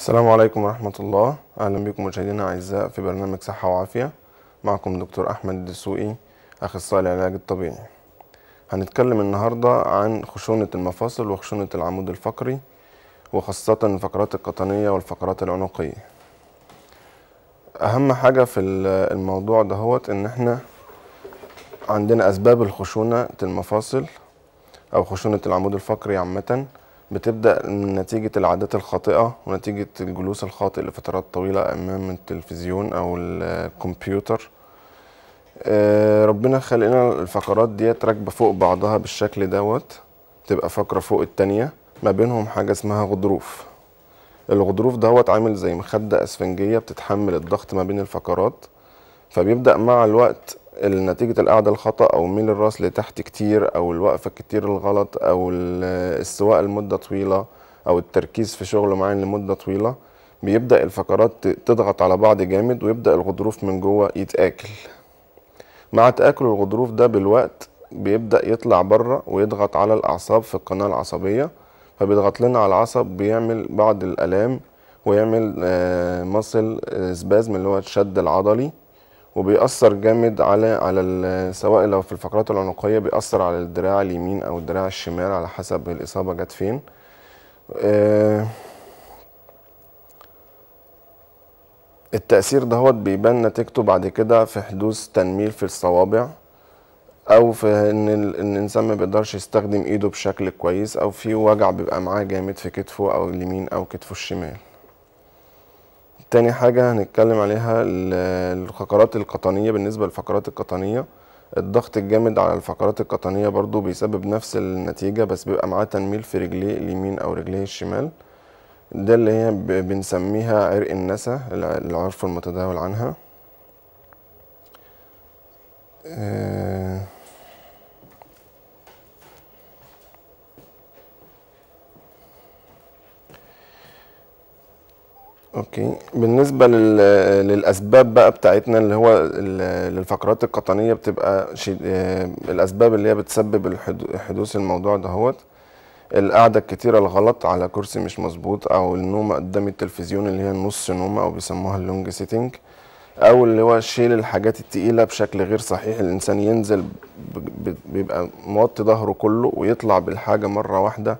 السلام عليكم ورحمة الله أهلا بكم مشاهدينا أعزاء في برنامج صحة وعافية معكم دكتور أحمد الدسوقي أخصائي العلاج الطبيعي هنتكلم النهاردة عن خشونة المفاصل وخشونة العمود الفقري وخاصة الفقرات القطنية والفقرات العنقية أهم حاجة في الموضوع دهوت إن إحنا عندنا أسباب الخشونة المفاصل أو خشونة العمود الفقري عامةً بتبدأ نتيجة العادات الخاطئة ونتيجة الجلوس الخاطئ لفترات طويلة أمام التلفزيون أو الكمبيوتر آه، ربنا خلقنا الفقرات ديت راكبة فوق بعضها بالشكل دوت تبقى فقرة فوق التانية ما بينهم حاجة اسمها غضروف الغضروف دوت عامل زي مخدة أسفنجية بتتحمل الضغط ما بين الفقرات فبيبدأ مع الوقت نتيجة القعدة الخطأ أو ميل الراس لتحت كتير أو الوقفة كتير الغلط أو السواقة لمدة طويلة أو التركيز في شغل معين لمدة طويلة بيبدأ الفقرات تضغط على بعض جامد ويبدأ الغضروف من جوه يتآكل مع تآكل الغضروف ده بالوقت بيبدأ يطلع بره ويضغط على الأعصاب في القناة العصبية فبيضغط لنا على العصب بيعمل بعض الآلام ويعمل مصل آه، سبازم آه، اللي هو الشد العضلي وبيأثر جامد على على سواء لو في الفقرات العنقية بيأثر على الدراع اليمين أو الدراع الشمال على حسب الإصابة جت فين آه، التأثير دهوت بيبان نتيجته بعد كده في حدوث تنميل في الصوابع او في ان الانسان ما بيقدرش يستخدم ايده بشكل كويس او في وجع بيبقى معاه جامد في كتفه او اليمين او كتفه الشمال تاني حاجة هنتكلم عليها الفقرات القطنية بالنسبة للفقرات القطنية الضغط الجامد على الفقرات القطنية برضو بيسبب نفس النتيجة بس بيبقى معاه تنميل في رجليه اليمين أو رجليه الشمال ده اللي هي بنسميها عرق النسا العرف المتداول عنها آه اوكي بالنسبه للاسباب بقى بتاعتنا اللي هو للفقرات القطنيه بتبقى شي... آه، الاسباب اللي هي بتسبب حدوث الموضوع دهوت القعده الكتيره الغلط على كرسي مش مظبوط او النوم قدام التلفزيون اللي هي النص نومة او بيسموها اللونج سيتنج او اللي هو شيل الحاجات التقيله بشكل غير صحيح الانسان ينزل بيبقى موطي ظهره كله ويطلع بالحاجه مره واحده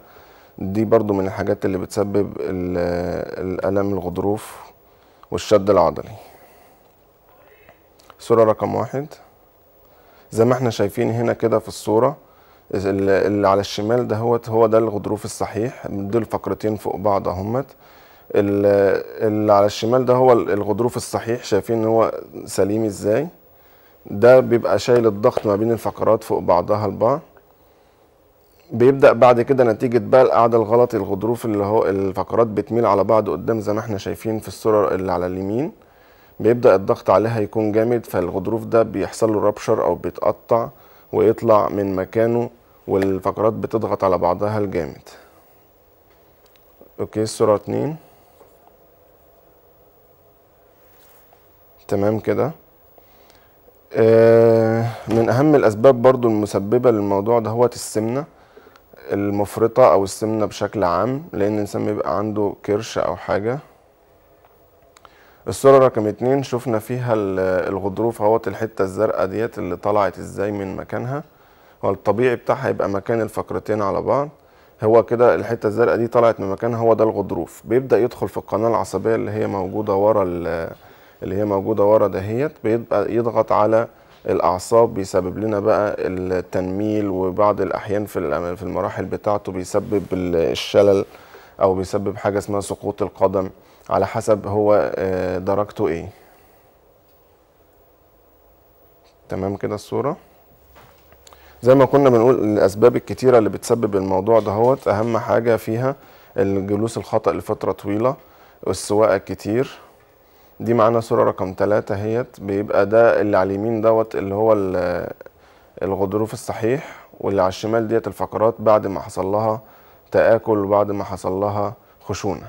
دي برضو من الحاجات اللي بتسبب الألم الغضروف والشد العضلي صورة رقم واحد زي ما احنا شايفين هنا كده في الصورة اللي على الشمال ده هو هو ده الغضروف الصحيح دول فقرتين فوق بعض اهمت اللي على الشمال ده هو الغضروف الصحيح شايفين ان هو سليم ازاي ده بيبقى شايل الضغط ما بين الفقرات فوق بعضها البعض بيبدا بعد كده نتيجه بقى القعده الغلط الغضروف اللي هو الفقرات بتميل على بعض قدام زي ما احنا شايفين في الصوره اللي على اليمين بيبدا الضغط عليها يكون جامد فالغضروف ده بيحصل له رابشر او بيتقطع ويطلع من مكانه والفقرات بتضغط على بعضها الجامد اوكي الصوره اتنين تمام كده آه من اهم الاسباب برضو المسببه للموضوع ده هو السمنه المفرطة أو السمنة بشكل عام لأن الإنسان بيبقى عنده كرش أو حاجة الصورة رقم اتنين شفنا فيها الغضروف اهوت الحتة الزرقاء ديت اللي طلعت ازاي من مكانها هو الطبيعي بتاعها يبقى مكان الفقرتين على بعض هو كده الحتة الزرقاء دي طلعت من مكانها هو ده الغضروف بيبدأ يدخل في القناة العصبية اللي هي موجودة ورا اللي هي موجودة ورا دهيت بيبقى يضغط على الاعصاب بيسبب لنا بقى التنميل وبعض الاحيان في في المراحل بتاعته بيسبب الشلل او بيسبب حاجه اسمها سقوط القدم على حسب هو آه، درجته ايه تمام كده الصوره زي ما كنا بنقول الاسباب الكتيره اللي بتسبب الموضوع دهوت اهم حاجه فيها الجلوس الخطا لفتره طويله والسواقه كتير دي معانا صورة رقم ثلاثة اهيت بيبقى ده اللي على اليمين دوت اللي هو الغضروف الصحيح واللي على الشمال ديت الفقرات بعد ما حصل لها تآكل وبعد ما حصل لها خشونة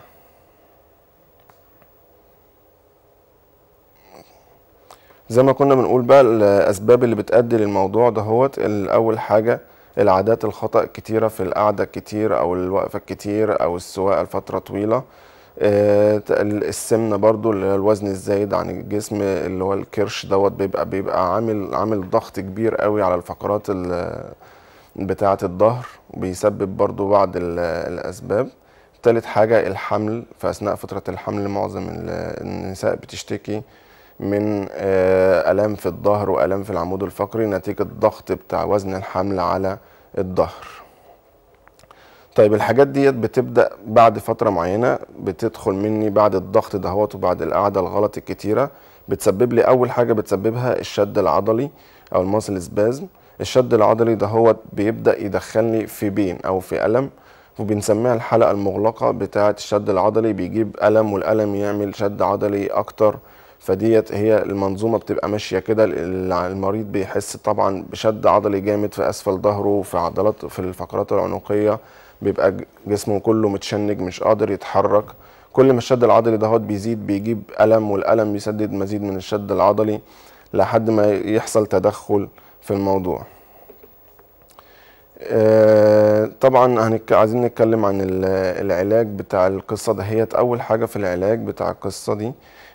زي ما كنا بنقول بقى الأسباب اللي بتأدي للموضوع هوت أول حاجة العادات الخطأ الكتيرة في القعدة الكتير أو الوقفة الكتير أو السواقة لفترة طويلة آه، السمنه برضو اللي الوزن الزايد عن الجسم اللي هو الكرش دوت بيبقى بيبقى عامل عامل ضغط كبير قوي على الفقرات بتاعه الظهر بيسبب برضو بعض الاسباب تالت حاجه الحمل في اثناء فتره الحمل معظم النساء بتشتكي من آه، الام في الظهر والام في العمود الفقري نتيجه ضغط بتاع وزن الحمل على الظهر طيب الحاجات ديت بتبدا بعد فتره معينه بتدخل مني بعد الضغط دهوت وبعد القعده الغلط الكتيره بتسبب لي اول حاجه بتسببها الشد العضلي او الماسل سبازم الشد العضلي دهوت بيبدا يدخلني في بين او في الم وبنسميها الحلقه المغلقه بتاعه الشد العضلي بيجيب الم والالم يعمل شد عضلي اكتر فديت هي المنظومه بتبقى ماشيه كده المريض بيحس طبعا بشد عضلي جامد في اسفل ظهره في عضلات في الفقرات العنقيه بيبقى جسمه كله متشنج مش قادر يتحرك كل ما الشد العضلي دهوت بيزيد بيجيب ألم والألم بيسدد مزيد من الشد العضلي لحد ما يحصل تدخل في الموضوع آه، طبعا عايزين نتكلم عن العلاج بتاع القصة دهيت أول حاجة في العلاج بتاع القصة دي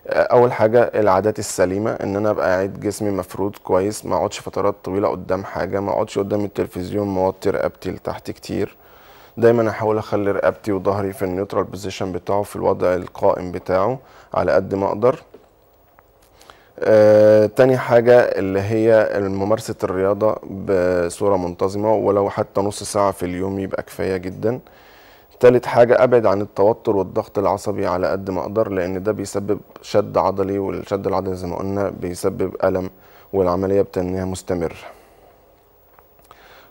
آه، أول حاجة العادات السليمة إن أنا أبقى قاعد جسمي مفرود كويس ما أقعدش فترات طويلة قدام حاجة ما أقعدش قدام التلفزيون موطي رقبتي لتحت كتير دايما احاول اخلي رقبتي وظهري في النيوترال بوزيشن بتاعه في الوضع القائم بتاعه على قد ما اقدر آه، تاني حاجة اللي هي ممارسة الرياضة بصورة منتظمة ولو حتى نص ساعة في اليوم يبقى كفاية جدا تالت حاجة أبعد عن التوتر والضغط العصبي على قد ما أقدر لأن ده بيسبب شد عضلي والشد العضلي زي ما قلنا بيسبب ألم والعملية بتنميها مستمر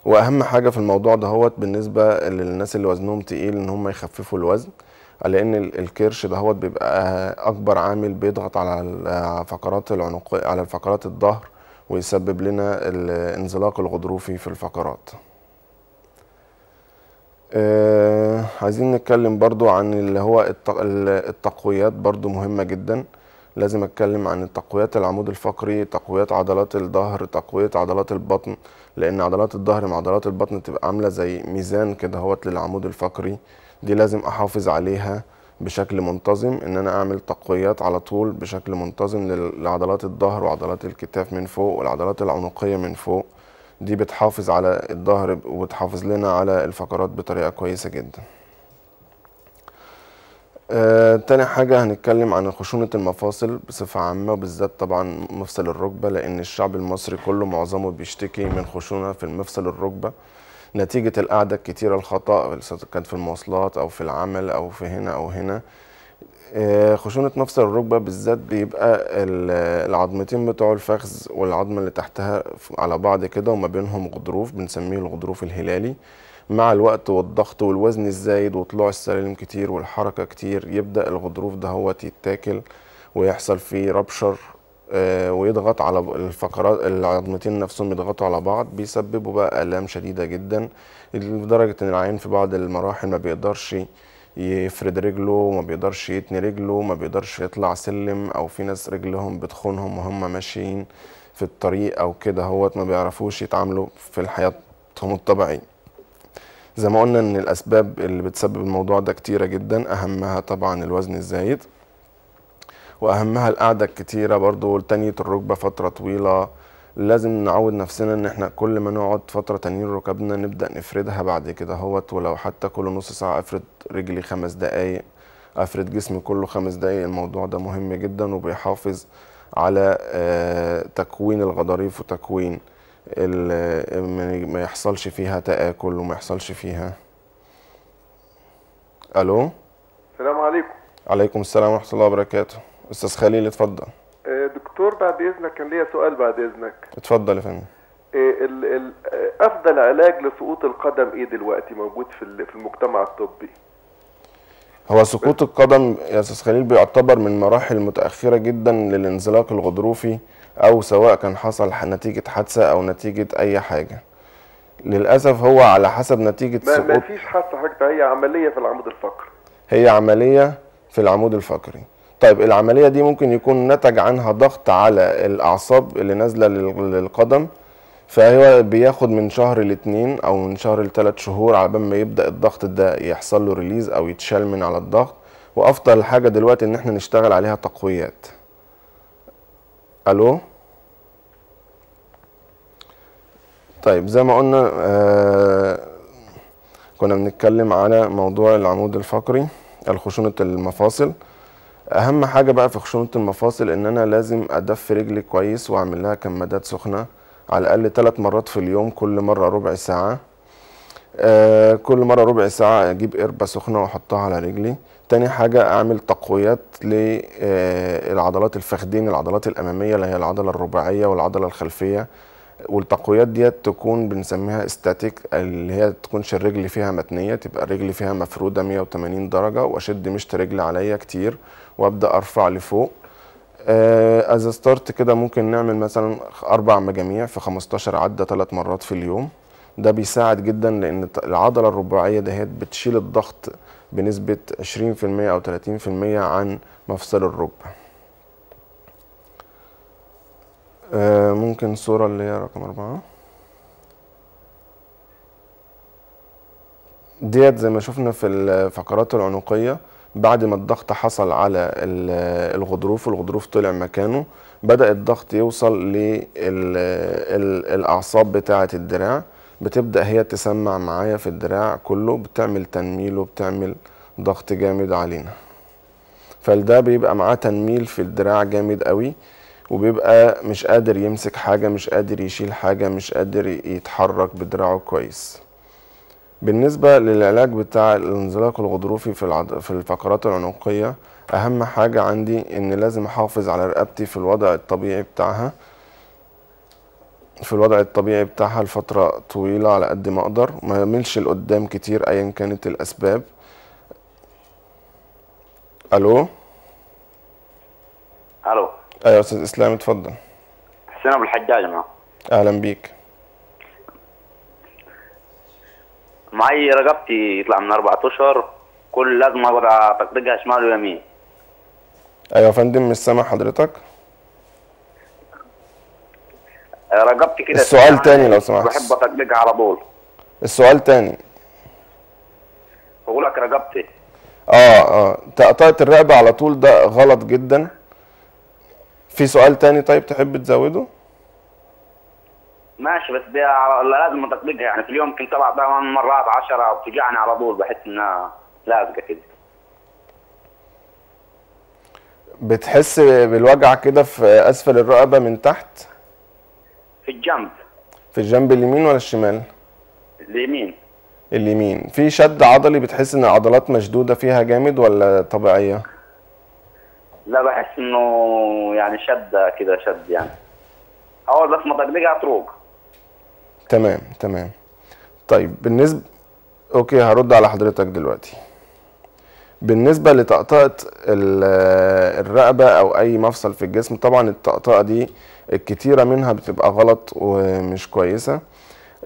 واهم حاجه في الموضوع دهوت بالنسبه للناس اللي وزنهم تقيل ان هم يخففوا الوزن لان الكرش دهوت بيبقى اكبر عامل بيضغط على فقرات العنق على الفقرات الظهر ويسبب لنا الانزلاق الغضروفي في الفقرات آه عايزين نتكلم برضو عن اللي هو التقويات برضو مهمه جدا لازم اتكلم عن تقويات العمود الفقري تقويات عضلات الظهر تقويه عضلات البطن لان عضلات الظهر مع عضلات البطن تبقى عامله زي ميزان كده هوت للعمود الفقري دي لازم احافظ عليها بشكل منتظم ان انا اعمل تقويات على طول بشكل منتظم لعضلات الظهر وعضلات الكتاف من فوق والعضلات العنقيه من فوق دي بتحافظ على الظهر وبتحافظ لنا على الفقرات بطريقه كويسه جدا آه، تاني حاجة هنتكلم عن خشونة المفاصل بصفة عامة وبالذات طبعا مفصل الركبة لأن الشعب المصري كله معظمه بيشتكي من خشونة في المفصل الركبة نتيجة القعدة الكتيرة الخطأ كانت في المواصلات أو في العمل أو في هنا أو هنا آه، خشونة مفصل الركبة بالذات بيبقى العظمتين بتوع الفخذ والعظمة اللي تحتها على بعض كده وما بينهم غضروف بنسميه الغضروف الهلالي مع الوقت والضغط والوزن الزايد وطلوع السلالم كتير والحركة كتير يبدأ الغضروف ده هو يتاكل ويحصل فيه ربشر آه، ويضغط على الفقرات العظمتين نفسهم يضغطوا على بعض بيسببوا بقى آلام شديدة جدا لدرجة ان العين في بعض المراحل ما بيقدرش يفرد رجله ما بيقدرش يتني رجله ما بيقدرش يطلع سلم او في ناس رجلهم بتخونهم وهم ماشيين في الطريق او كده هوت ما بيعرفوش يتعاملوا في حياتهم الطبيعيه زي ما قلنا ان الاسباب اللي بتسبب الموضوع ده كتيره جدا اهمها طبعا الوزن الزايد واهمها القعده الكتيره برضو لتانيه الركبه فتره طويله لازم نعود نفسنا ان احنا كل ما نقعد فتره تنين ركبنا نبدا نفردها بعد كده اهوت ولو حتى كل نص ساعه افرد رجلي خمس دقايق افرد جسمي كله خمس دقايق الموضوع ده مهم جدا وبيحافظ على آه، تكوين الغضاريف وتكوين آه، ما يحصلش فيها تآكل وما يحصلش فيها الو السلام عليكم عليكم السلام ورحمه الله وبركاته استاذ خليل اتفضل بعد اذنك كان ليا سؤال بعد اذنك اتفضل يا فندم إيه، آه، افضل علاج لسقوط القدم ايه دلوقتي موجود في في المجتمع الطبي هو سقوط القدم يا استاذ خليل بيعتبر من مراحل متاخره جدا للانزلاق الغضروفي او سواء كان حصل نتيجه حادثه او نتيجه اي حاجه للاسف هو على حسب نتيجه ما سقوط ما فيش حادثه حاجه هي عمليه في العمود الفقري هي عمليه في العمود الفقري طيب العملية دي ممكن يكون نتج عنها ضغط على الأعصاب اللي نازلة للقدم فهو بياخد من شهر لاتنين أو من شهر لتلات شهور على ما يبدأ الضغط ده يحصل له ريليز أو يتشال من على الضغط وأفضل حاجة دلوقتي إن احنا نشتغل عليها تقويات ألو طيب زي ما قلنا آه كنا بنتكلم على موضوع العمود الفقري الخشونة المفاصل اهم حاجه بقى في خشونه المفاصل ان انا لازم ادف رجلي كويس واعمل لها كمادات سخنه على الاقل ثلاث مرات في اليوم كل مره ربع ساعه آه كل مره ربع ساعه اجيب قربه سخنه واحطها على رجلي تاني حاجه اعمل تقويات للعضلات آه، الفخدين العضلات الاماميه اللي هي العضله الرباعيه والعضله الخلفيه والتقويات ديت تكون بنسميها استاتيك اللي هي تكونش الرجل فيها متنيه تبقى الرجل فيها مفروده 180 درجه واشد مشط رجل عليا كتير وابدا ارفع لفوق از آه، ستارت كده ممكن نعمل مثلا اربع مجاميع في 15 عده ثلاث مرات في اليوم ده بيساعد جدا لان العضله الرباعيه دهيت بتشيل الضغط بنسبه 20% او 30% عن مفصل الركبه آه، ممكن صورة اللي هي رقم أربعة ديت زي ما شفنا في الفقرات العنقية بعد ما الضغط حصل على الغضروف والغضروف طلع مكانه بدأ الضغط يوصل للأعصاب بتاعة الدراع بتبدأ هي تسمع معايا في الدراع كله بتعمل تنميل وبتعمل ضغط جامد علينا فالده بيبقى معاه تنميل في الدراع جامد قوي وبيبقى مش قادر يمسك حاجة مش قادر يشيل حاجة مش قادر يتحرك بدراعه كويس بالنسبة للعلاج بتاع الانزلاق الغضروفي في, العض... في الفقرات العنقية أهم حاجة عندي إن لازم أحافظ على رقبتي في الوضع الطبيعي بتاعها في الوضع الطبيعي بتاعها لفترة طويلة على قد ما أقدر ما يملش لقدام كتير أيا كانت الأسباب ألو ألو أيوة أستاذ إسلام اتفضل حسين أبو الحجاج معاك أهلا بيك معي رقبتي يطلع من اربعة اشهر كل لازم اقعد اطقطقها شمال ويمين ايوه يا فندم مش سامع حضرتك رقبتي كده السؤال تاني لو سمحت بحب اطقطقها على طول السؤال تاني بقول لك رقبتي اه اه تقطعت الرقبه على طول ده غلط جدا في سؤال تاني طيب تحب تزوده ماشي بس لازم تطبيقها يعني في اليوم يمكن سبع ثمان مرات عشرة بتوجعني على طول بحس انها لازقه كده بتحس بالوجع كده في اسفل الرقبه من تحت في الجنب في الجنب اليمين ولا الشمال اليمين اليمين في شد عضلي بتحس ان العضلات مشدوده فيها جامد ولا طبيعيه لا بحس انه يعني شد كده شد يعني اول بس ما تطبيقها تروق تمام تمام طيب بالنسبه اوكي هرد على حضرتك دلوقتي بالنسبه لطقطقه الرقبه او اي مفصل في الجسم طبعا الطقطقه دي الكتيره منها بتبقى غلط ومش كويسه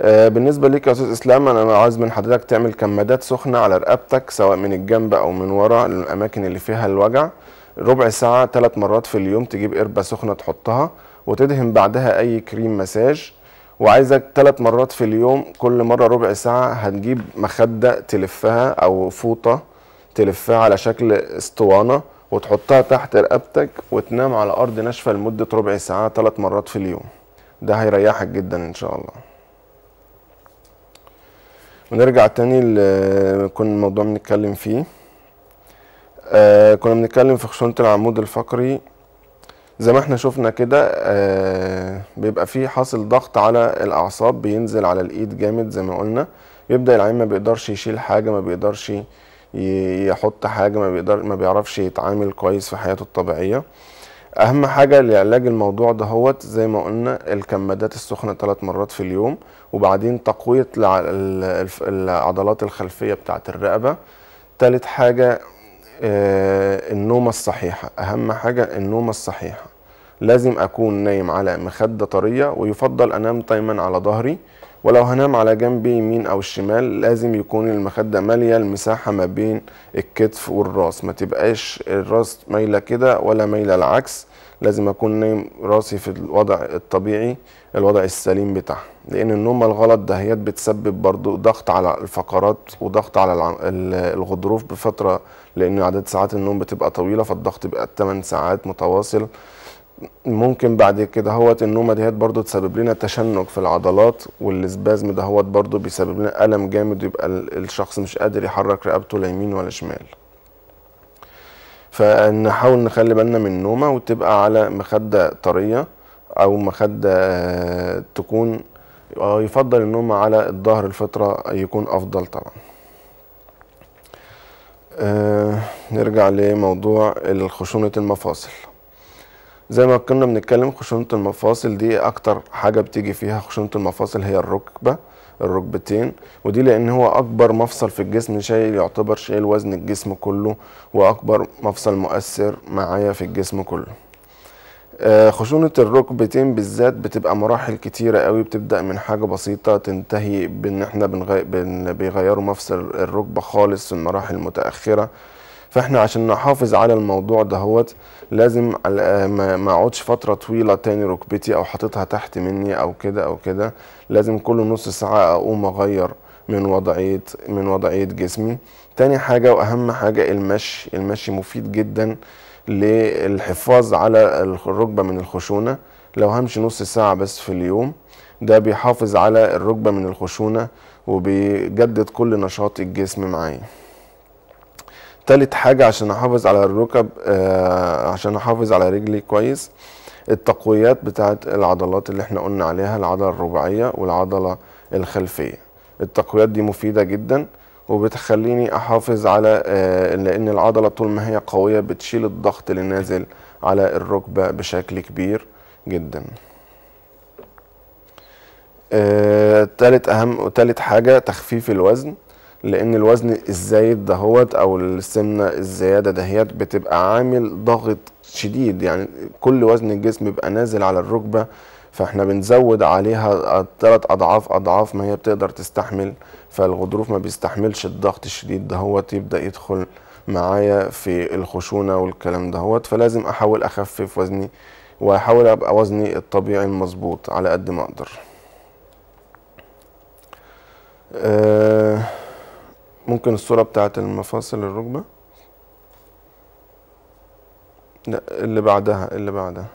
آه، بالنسبه ليك يا استاذ اسلام انا عايز من حضرتك تعمل كمادات سخنه على رقبتك سواء من الجنب او من ورا الاماكن اللي فيها الوجع ربع ساعه ثلاث مرات في اليوم تجيب قربه سخنه تحطها وتدهن بعدها اي كريم مساج وعايزك ثلاث مرات في اليوم كل مره ربع ساعه هتجيب مخده تلفها او فوطه تلفها على شكل اسطوانه وتحطها تحت رقبتك وتنام على ارض ناشفه لمده ربع ساعه ثلاث مرات في اليوم ده هيريحك جدا ان شاء الله ونرجع تاني لكون الموضوع بنتكلم فيه آه كنا بنتكلم في خشونة العمود الفقري زي ما احنا شفنا كده آه بيبقى فيه حاصل ضغط على الاعصاب بينزل على الايد جامد زي ما قلنا يبدا العين ما بيقدرش يشيل حاجه ما بيقدرش يحط حاجه ما بيقدر ما بيعرفش يتعامل كويس في حياته الطبيعيه اهم حاجه لعلاج الموضوع ده هوت زي ما قلنا الكمادات السخنه ثلاث مرات في اليوم وبعدين تقويه العضلات الخلفيه بتاعه الرقبه ثالث حاجه آه، النومة الصحيحة أهم حاجة النومة الصحيحة لازم أكون نايم على مخدة طرية ويفضل أنام دايما على ظهري ولو هنام على جنبي يمين أو الشمال لازم يكون المخدة مالية المساحة ما بين الكتف والراس ما تبقاش الراس مايلة كده ولا مايلة العكس لازم أكون نايم راسي في الوضع الطبيعي الوضع السليم بتاعها لأن النوم الغلط دهيات بتسبب برضو ضغط على الفقرات وضغط على الغضروف بفترة لأن عدد ساعات النوم بتبقى طويلة فالضغط بقى 8 ساعات متواصل ممكن بعد كده هوت النومه دهيت برضو تسبب لنا تشنج في العضلات والسبازم دهوت برضو بيسبب لنا الم جامد يبقى الشخص مش قادر يحرك رقبته لا يمين ولا شمال فنحاول نخلي بالنا من النومه وتبقى على مخده طريه او مخده آه، تكون آه، يفضل النوم على الظهر الفتره يكون افضل طبعا آه، نرجع لموضوع خشونه المفاصل زي ما كنا بنتكلم خشونة المفاصل دي أكتر حاجة بتيجي فيها خشونة المفاصل هي الركبة الركبتين ودي لأن هو أكبر مفصل في الجسم شايل يعتبر شايل وزن الجسم كله وأكبر مفصل مؤثر معايا في الجسم كله آه، خشونة الركبتين بالذات بتبقى مراحل كتيرة قوي بتبدأ من حاجة بسيطة تنتهي بان احنا بنغي... بن... بيغيروا مفصل الركبة خالص في المراحل المتأخرة فاحنا عشان نحافظ على الموضوع دهوت لازم آه، ما اقعدش فتره طويله تاني ركبتي او حاططها تحت مني او كده او كده لازم كل نص ساعه اقوم اغير من وضعيه من وضعيه جسمي تاني حاجه واهم حاجه المشي المشي مفيد جدا للحفاظ على الركبه من الخشونه لو همشي نص ساعه بس في اليوم ده بيحافظ على الركبه من الخشونه وبيجدد كل نشاط الجسم معايا تالت حاجة عشان أحافظ على الركب آه، عشان أحافظ على رجلي كويس التقويات بتاعت العضلات اللي احنا قلنا عليها العضلة الرباعية والعضلة الخلفية التقويات دي مفيدة جدا وبتخليني أحافظ على لأن آه، العضلة طول ما هي قوية بتشيل الضغط اللي نازل على الركبة بشكل كبير جدا آه، تالت أهم وتالت حاجة تخفيف الوزن لان الوزن الزايد دهوت او السمنه الزياده دهيت بتبقى عامل ضغط شديد يعني كل وزن الجسم بيبقى نازل على الركبه فاحنا بنزود عليها ثلاث اضعاف اضعاف ما هي بتقدر تستحمل فالغضروف ما بيستحملش الضغط الشديد دهوت يبدا يدخل معايا في الخشونه والكلام دهوت فلازم احاول اخفف وزني واحاول ابقى وزني الطبيعي المظبوط على قد ما اقدر أه ممكن الصورة بتاعت المفاصل الركبة لا اللي بعدها اللي بعدها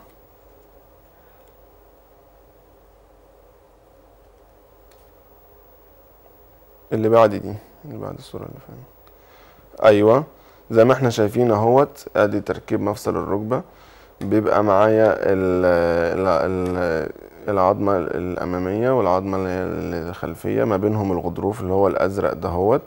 اللي بعد دي اللي بعد الصورة اللي فاتت ايوه زي ما احنا شايفين اهوت ادي تركيب مفصل الركبة بيبقى معايا ال العظمة الامامية والعظمة الخلفية ما بينهم الغضروف اللي هو الازرق دهوت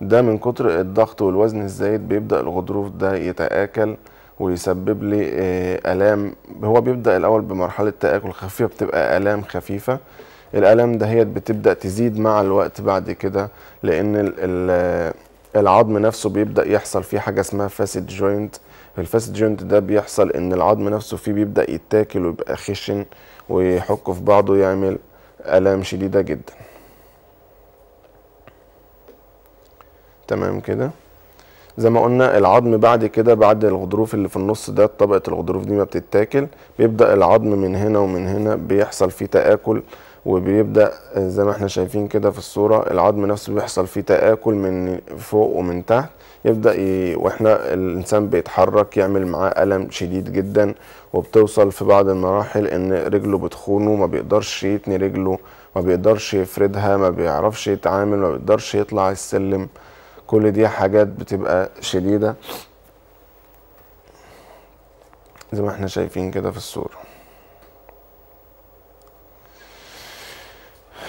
ده من كتر الضغط والوزن الزايد بيبدا الغضروف ده يتاكل ويسبب لي آه، الام هو بيبدا الاول بمرحله تاكل خفيفه بتبقى الام خفيفه الالام دهيت بتبدا تزيد مع الوقت بعد كده لان آه، العظم نفسه بيبدا يحصل فيه حاجه اسمها فاسد جوينت الفاسد جوينت ده بيحصل ان العظم نفسه فيه بيبدا يتاكل ويبقى خشن ويحك في بعضه يعمل الام شديده جدا تمام كده زي ما قلنا العظم بعد كده بعد الغضروف اللي في النص ده طبقة الغضروف دي ما بتتاكل بيبدأ العظم من هنا ومن هنا بيحصل فيه تآكل وبيبدأ زي ما احنا شايفين كده في الصورة العظم نفسه بيحصل فيه تآكل من فوق ومن تحت يبدأ ي... واحنا الإنسان بيتحرك يعمل معاه ألم شديد جدا وبتوصل في بعض المراحل إن رجله بتخونه ما بيقدرش يتني رجله ما بيقدرش يفردها ما بيعرفش يتعامل ما بيقدرش يطلع السلم كل دي حاجات بتبقى شديدة زي ما احنا شايفين كده في الصورة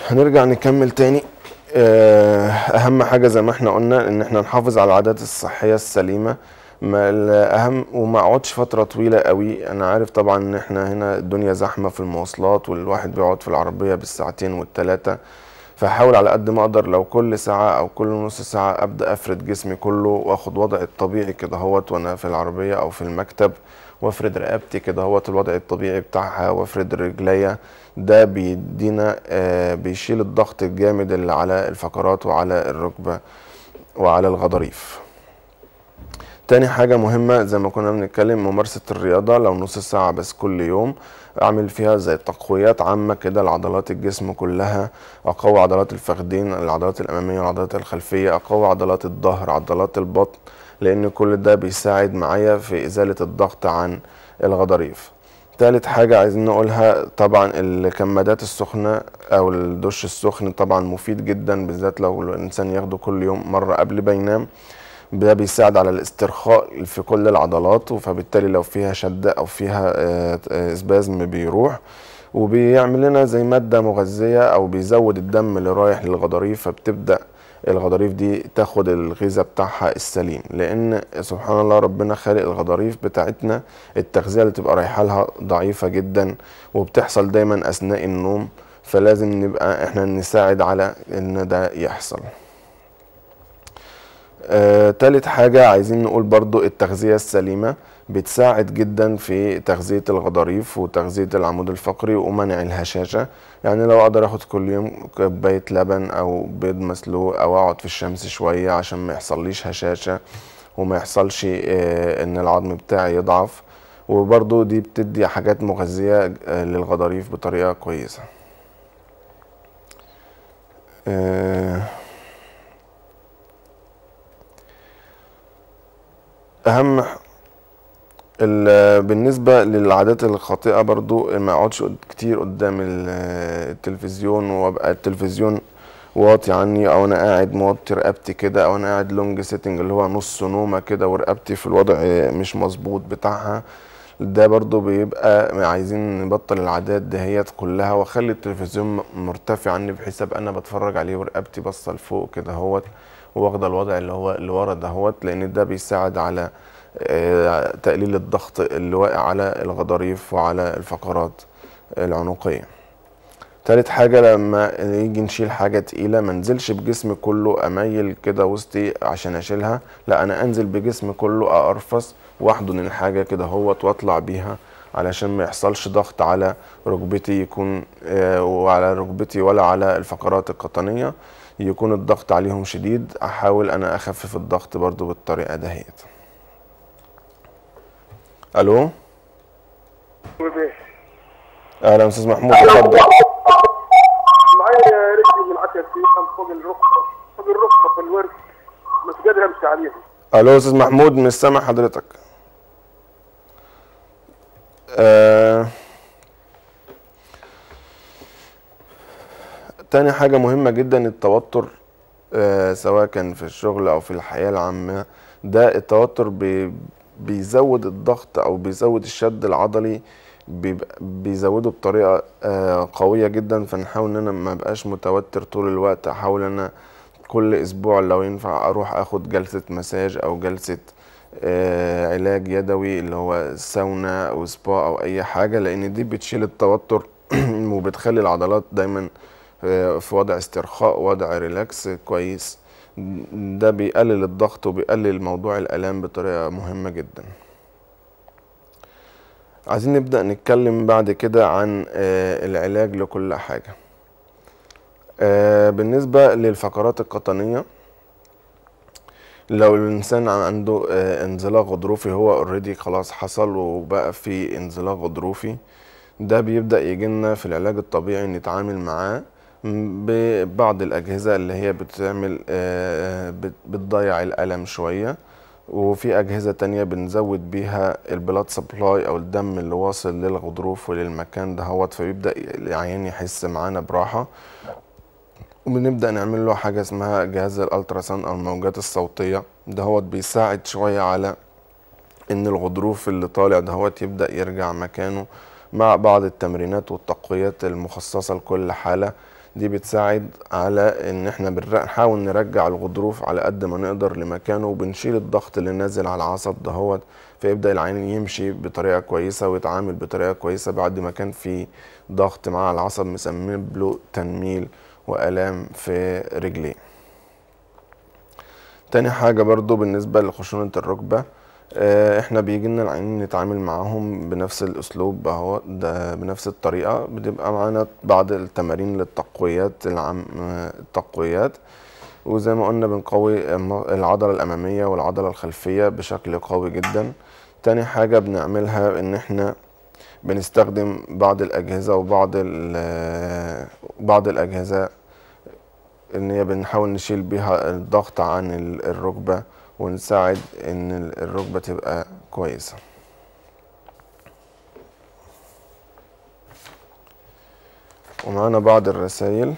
هنرجع نكمل تاني آه، اهم حاجة زي ما احنا قلنا ان احنا نحافظ على العادات الصحية السليمة ما الاهم وما اقعدش فتره طويله قوي انا عارف طبعا ان احنا هنا الدنيا زحمه في المواصلات والواحد بيقعد في العربيه بالساعتين والثلاثه فحاول على قد ما اقدر لو كل ساعه او كل نص ساعه ابدا افرد جسمي كله واخد وضع الطبيعي كده هوت وانا في العربيه او في المكتب وافرد رقبتي كده هوت الوضع الطبيعي بتاعها وافرد رجليا ده بيدينا آه بيشيل الضغط الجامد اللي على الفقرات وعلى الركبه وعلى الغضاريف تاني حاجة مهمة زي ما كنا بنتكلم ممارسة الرياضة لو نص ساعة بس كل يوم اعمل فيها زي تقويات عامه كده لعضلات الجسم كلها اقوي عضلات الفخدين العضلات الاماميه والعضلات الخلفيه اقوي عضلات الظهر عضلات البطن لان كل ده بيساعد معايا في ازاله الضغط عن الغضاريف تالت حاجة عايزين نقولها طبعا الكمادات السخنة أو الدش السخن طبعا مفيد جدا بالذات لو الإنسان ياخده كل يوم مرة قبل ما ينام ده بيساعد على الاسترخاء في كل العضلات فبالتالي لو فيها شدة أو فيها اسبازم آه، آه، بيروح وبيعمل لنا زي مادة مغذية أو بيزود الدم اللي رايح للغضاريف فبتبدأ الغضاريف دي تاخد الغذاء بتاعها السليم لان سبحان الله ربنا خالق الغضاريف بتاعتنا التغذيه اللي تبقى رايحه لها ضعيفه جدا وبتحصل دايما اثناء النوم فلازم نبقى احنا نساعد على ان ده يحصل آه، تالت حاجة عايزين نقول برضو التغذية السليمة بتساعد جدا في تغذية الغضاريف وتغذية العمود الفقري ومنع الهشاشة يعني لو اقدر اخد كل يوم كوباية لبن او بيض مسلوق او اقعد في الشمس شوية عشان ما يحصليش هشاشة وما يحصلش آه ان العظم بتاعي يضعف وبرضو دي بتدي حاجات مغذية آه للغضاريف بطريقة كويسة آه، اهم بالنسبة للعادات الخاطئة برضو ما اقعدش كتير قدام التلفزيون وابقى التلفزيون واطي عني او انا قاعد موطي رقبتي كده او انا قاعد لونج سيتنج اللي هو نص نومة كده ورقبتي في الوضع مش مظبوط بتاعها ده برضو بيبقى عايزين نبطل العادات دهيت كلها واخلي التلفزيون مرتفع عني بحيث ابقى انا بتفرج عليه ورقبتي باصه لفوق كده هوت واخده الوضع اللي هو اللي ورا دهوت لان ده بيساعد على آه، تقليل الضغط اللي واقع على الغضاريف وعلى الفقرات العنقيه تالت حاجة لما نيجي نشيل حاجة تقيلة ما انزلش بجسمي كله اميل كده وسطي عشان اشيلها لا انا انزل بجسمي كله اقرفص واحضن الحاجة كده اهوت واطلع بيها علشان ما يحصلش ضغط على ركبتي يكون آه، وعلى ركبتي ولا على الفقرات القطنية يكون الضغط عليهم شديد احاول انا اخفف الضغط برضو بالطريقه دهيت الو اهلا استاذ محمود اتفضل معايا رجلي من 10 ايام فوق الركبه فوق الركبه في الورد مش قادر امشي عليهم الو استاذ محمود مش سامع حضرتك آه تاني حاجة مهمة جدا التوتر آه سواء كان في الشغل أو في الحياة العامة ده التوتر بي بيزود الضغط أو بيزود الشد العضلي بيزوده بطريقة آه قوية جدا فنحاول إن أنا ما بقاش متوتر طول الوقت أحاول إن أنا كل أسبوع لو ينفع أروح أخد جلسة مساج أو جلسة آه علاج يدوي اللي هو ساونا أو سبا أو أي حاجة لأن دي بتشيل التوتر وبتخلي العضلات دايما آه، في وضع استرخاء وضع ريلاكس كويس ده بيقلل الضغط وبيقلل موضوع الآلام بطريقة مهمة جدا عايزين نبدأ نتكلم بعد كده عن آه، العلاج لكل حاجة آه، بالنسبة للفقرات القطنية لو الإنسان عنده انزلاق غضروفي هو اوريدي خلاص حصل وبقى في انزلاق غضروفي ده بيبدأ يجيلنا في العلاج الطبيعي نتعامل معاه ببعض الأجهزة اللي هي بتعمل آه، آه، بتضيع الألم شوية وفي أجهزة تانية بنزود بيها البلاد سبلاي أو الدم اللي واصل للغضروف وللمكان دهوت فبيبدأ العيان يحس معانا براحة وبنبدأ نعمل له حاجة اسمها جهاز الألتراسان أو الموجات الصوتية دهوت بيساعد شوية على إن الغضروف اللي طالع دهوت يبدأ يرجع مكانه مع بعض التمرينات والتقويات المخصصة لكل حالة دي بتساعد على ان احنا بنحاول نرجع الغضروف على قد ما نقدر لمكانه وبنشيل الضغط اللي نازل على العصب دهوت فيبدا العين يمشي بطريقه كويسه ويتعامل بطريقه كويسه بعد ما كان في ضغط مع العصب مسبب له تنميل والام في رجليه تاني حاجه برضو بالنسبه لخشونه الركبه آه، احنا بيجي لنا نتعامل معاهم بنفس الاسلوب اهو ده بنفس الطريقه بتبقى معانا بعض التمارين للتقويات العام آه، التقويات وزي ما قلنا بنقوي العضله الاماميه والعضله الخلفيه بشكل قوي جدا تاني حاجه بنعملها ان احنا بنستخدم بعض الاجهزه وبعض بعض الاجهزه ان هي بنحاول نشيل بيها الضغط عن الركبه ونساعد ان الركبة تبقى كويسة ومعانا بعض الرسائل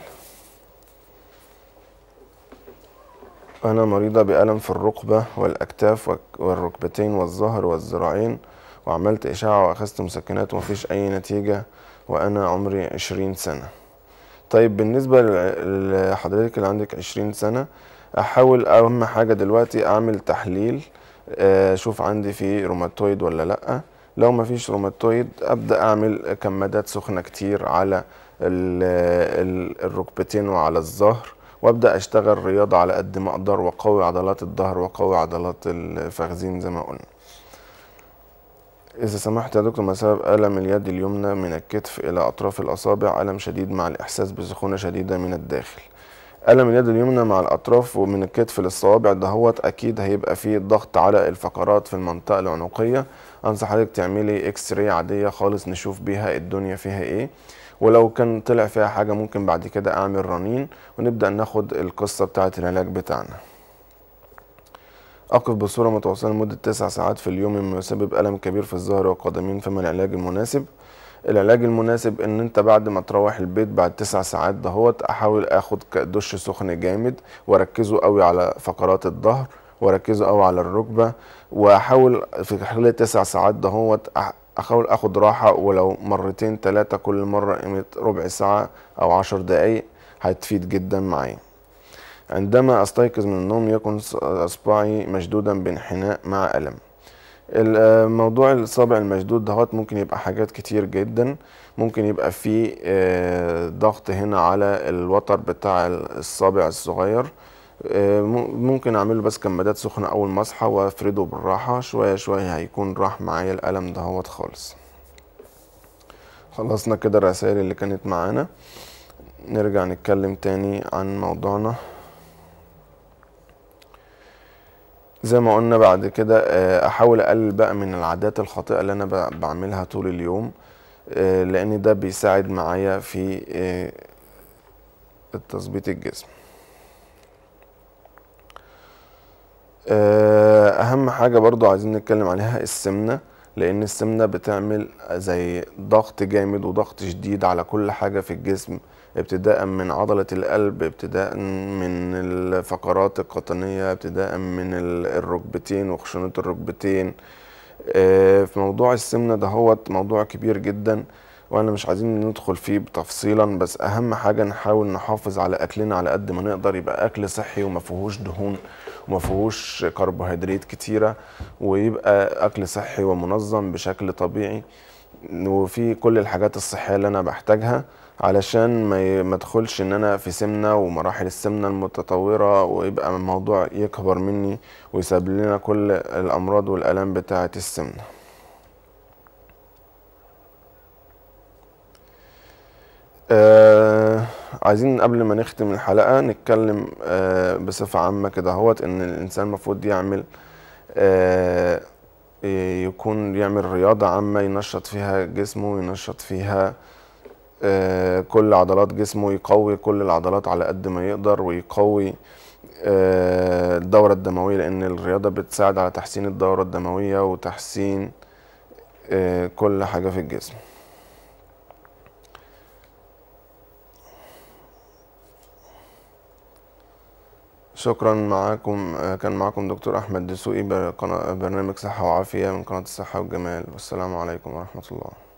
أنا مريضة بألم في الركبة والأكتاف والركبتين والظهر والذراعين وعملت إشعة وأخذت مسكنات ومفيش أي نتيجة وأنا عمري عشرين سنة طيب بالنسبة لحضرتك اللي عندك عشرين سنة احاول اهم حاجه دلوقتي اعمل تحليل اشوف آه، عندي في روماتويد ولا لا لو مفيش روماتويد ابدا اعمل كمادات سخنه كتير على الركبتين وعلى الظهر وابدا اشتغل رياضه على قد ما اقدر واقوي عضلات الظهر واقوي عضلات الفخذين زي ما قلنا إذا سمحت يا دكتور ما سبب ألم اليد اليمنى من الكتف إلى أطراف الأصابع ألم شديد مع الإحساس بسخونة شديدة من الداخل ألم اليد اليمنى مع الأطراف ومن الكتف للصوابع دهوت أكيد هيبقى فيه ضغط على الفقرات في المنطقة العنقية أنصح حضرتك تعملي إكس راي عادية خالص نشوف بيها الدنيا فيها إيه ولو كان طلع فيها حاجة ممكن بعد كده أعمل رنين ونبدأ ناخد القصة بتاعة العلاج بتاعنا أقف بصورة متواصلة لمدة 9 ساعات في اليوم مما يسبب ألم كبير في الظهر والقدمين فما العلاج المناسب؟ العلاج المناسب ان انت بعد ما تروح البيت بعد تسع ساعات دهوت احاول اخد دش سخن جامد واركزه قوي على فقرات الظهر واركزه قوي على الركبه واحاول في خلال تسع ساعات دهوت احاول اخد راحه ولو مرتين ثلاثه كل مره قيمه ربع ساعه او عشر دقايق هتفيد جدا معايا عندما استيقظ من النوم يكون اصبعي مشدودا بانحناء مع الم آه، موضوع الصابع المشدود دهوت ممكن يبقى حاجات كتير جدا ممكن يبقى في آه، ضغط هنا على الوتر بتاع الصابع الصغير آه، ممكن اعمله بس كمادات سخنه اول ما اصحى وافرده بالراحه شويه شويه هيكون راح معايا القلم دهوت خالص خلصنا كده الرسائل اللي كانت معانا نرجع نتكلم تاني عن موضوعنا زي ما قلنا بعد كده آه، احاول اقلل بقى من العادات الخاطئه اللي انا بعملها طول اليوم آه، لان ده بيساعد معايا في آه، تظبيط الجسم اهم حاجه برضو عايزين نتكلم عليها السمنه لان السمنه بتعمل زي ضغط جامد وضغط شديد على كل حاجه في الجسم ابتداء من عضله القلب ابتداء من الفقرات القطنيه ابتداء من الركبتين وخشونه الركبتين آه، في موضوع السمنه هو موضوع كبير جدا واحنا مش عايزين ندخل فيه تفصيلا بس اهم حاجه نحاول نحافظ على اكلنا على قد ما نقدر يبقى اكل صحي وما فيهوش دهون وما فيهوش كربوهيدرات كتيره ويبقى اكل صحي ومنظم بشكل طبيعي وفي كل الحاجات الصحيه اللي انا بحتاجها علشان ما ما ان انا في سمنه ومراحل السمنه المتطوره ويبقى الموضوع يكبر مني ويسبب لنا كل الامراض والالام بتاعه السمنه آه عايزين قبل ما نختم الحلقه نتكلم آه بصفه عامه كده اهوت ان الانسان المفروض يعمل آه يكون يعمل رياضه عامه ينشط فيها جسمه ينشط فيها آه كل عضلات جسمه يقوي كل العضلات على قد ما يقدر ويقوي آه الدورة الدموية لأن الرياضة بتساعد على تحسين الدورة الدموية وتحسين آه كل حاجة في الجسم شكرا معاكم كان معاكم دكتور احمد دسوقي برنامج صحه وعافيه من قناه الصحه والجمال والسلام عليكم ورحمه الله